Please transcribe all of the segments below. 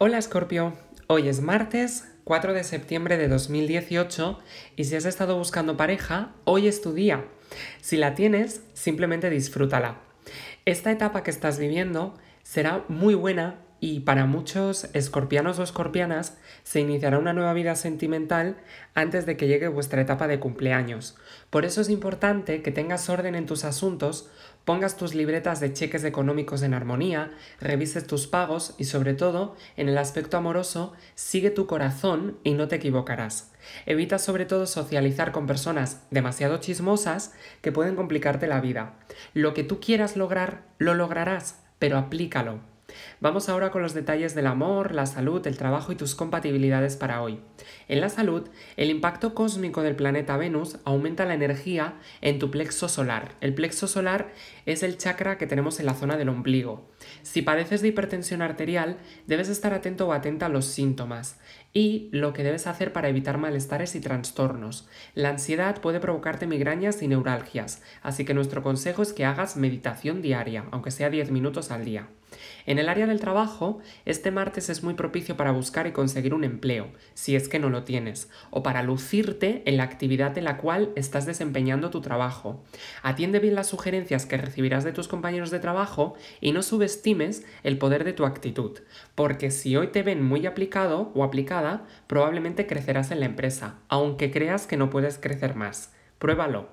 Hola Scorpio, hoy es martes 4 de septiembre de 2018 y si has estado buscando pareja, hoy es tu día. Si la tienes, simplemente disfrútala. Esta etapa que estás viviendo será muy buena y para muchos escorpianos o escorpianas se iniciará una nueva vida sentimental antes de que llegue vuestra etapa de cumpleaños. Por eso es importante que tengas orden en tus asuntos, pongas tus libretas de cheques económicos en armonía, revises tus pagos y sobre todo, en el aspecto amoroso, sigue tu corazón y no te equivocarás. Evita sobre todo socializar con personas demasiado chismosas que pueden complicarte la vida. Lo que tú quieras lograr, lo lograrás, pero aplícalo. Vamos ahora con los detalles del amor, la salud, el trabajo y tus compatibilidades para hoy. En la salud, el impacto cósmico del planeta Venus aumenta la energía en tu plexo solar. El plexo solar es el chakra que tenemos en la zona del ombligo. Si padeces de hipertensión arterial, debes estar atento o atenta a los síntomas y lo que debes hacer para evitar malestares y trastornos. La ansiedad puede provocarte migrañas y neuralgias, así que nuestro consejo es que hagas meditación diaria, aunque sea 10 minutos al día. En el área del trabajo, este martes es muy propicio para buscar y conseguir un empleo, si es que no lo tienes, o para lucirte en la actividad en la cual estás desempeñando tu trabajo. Atiende bien las sugerencias que recibirás de tus compañeros de trabajo y no subestimes el poder de tu actitud, porque si hoy te ven muy aplicado o aplicada, probablemente crecerás en la empresa, aunque creas que no puedes crecer más. Pruébalo.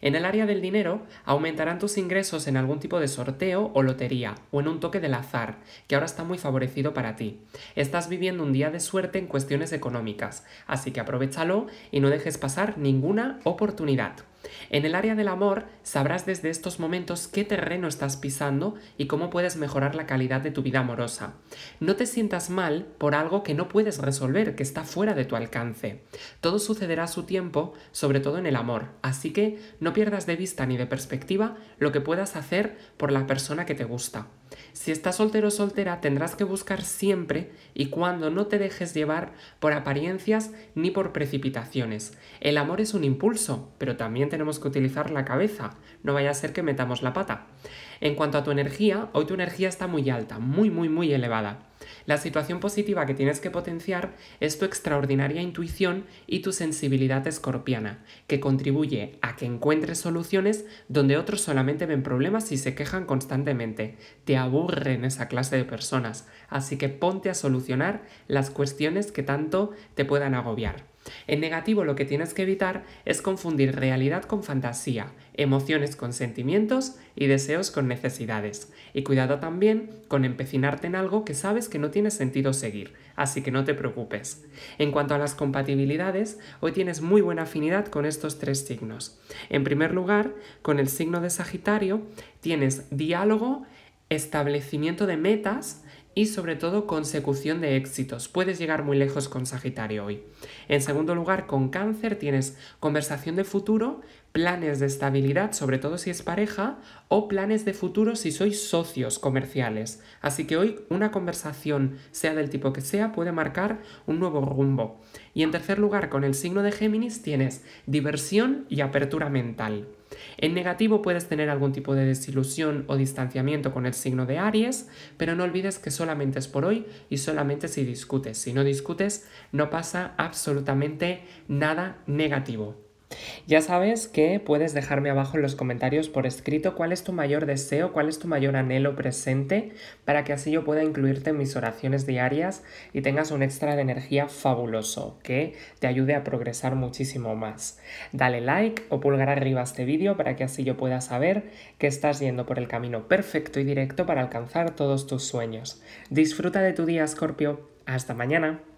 En el área del dinero, aumentarán tus ingresos en algún tipo de sorteo o lotería, o en un toque del azar, que ahora está muy favorecido para ti. Estás viviendo un día de suerte en cuestiones económicas, así que aprovechalo y no dejes pasar ninguna oportunidad. En el área del amor sabrás desde estos momentos qué terreno estás pisando y cómo puedes mejorar la calidad de tu vida amorosa. No te sientas mal por algo que no puedes resolver, que está fuera de tu alcance. Todo sucederá a su tiempo, sobre todo en el amor, así que no pierdas de vista ni de perspectiva lo que puedas hacer por la persona que te gusta. Si estás soltero o soltera, tendrás que buscar siempre y cuando no te dejes llevar por apariencias ni por precipitaciones. El amor es un impulso, pero también te tenemos que utilizar la cabeza, no vaya a ser que metamos la pata. En cuanto a tu energía, hoy tu energía está muy alta, muy, muy, muy elevada. La situación positiva que tienes que potenciar es tu extraordinaria intuición y tu sensibilidad escorpiana, que contribuye a que encuentres soluciones donde otros solamente ven problemas y se quejan constantemente. Te aburren esa clase de personas, así que ponte a solucionar las cuestiones que tanto te puedan agobiar. En negativo lo que tienes que evitar es confundir realidad con fantasía, emociones con sentimientos y deseos con necesidades. Y cuidado también con empecinarte en algo que sabes que no tiene sentido seguir, así que no te preocupes. En cuanto a las compatibilidades, hoy tienes muy buena afinidad con estos tres signos. En primer lugar, con el signo de Sagitario tienes diálogo establecimiento de metas y sobre todo consecución de éxitos. Puedes llegar muy lejos con Sagitario hoy. En segundo lugar, con cáncer tienes conversación de futuro, planes de estabilidad, sobre todo si es pareja, o planes de futuro si sois socios comerciales. Así que hoy una conversación, sea del tipo que sea, puede marcar un nuevo rumbo. Y en tercer lugar, con el signo de Géminis tienes diversión y apertura mental. En negativo puedes tener algún tipo de desilusión o distanciamiento con el signo de Aries, pero no olvides que solamente es por hoy y solamente si discutes. Si no discutes, no pasa absolutamente nada negativo. Ya sabes que puedes dejarme abajo en los comentarios por escrito cuál es tu mayor deseo, cuál es tu mayor anhelo presente, para que así yo pueda incluirte en mis oraciones diarias y tengas un extra de energía fabuloso que te ayude a progresar muchísimo más. Dale like o pulgar arriba a este vídeo para que así yo pueda saber que estás yendo por el camino perfecto y directo para alcanzar todos tus sueños. Disfruta de tu día, Scorpio. Hasta mañana.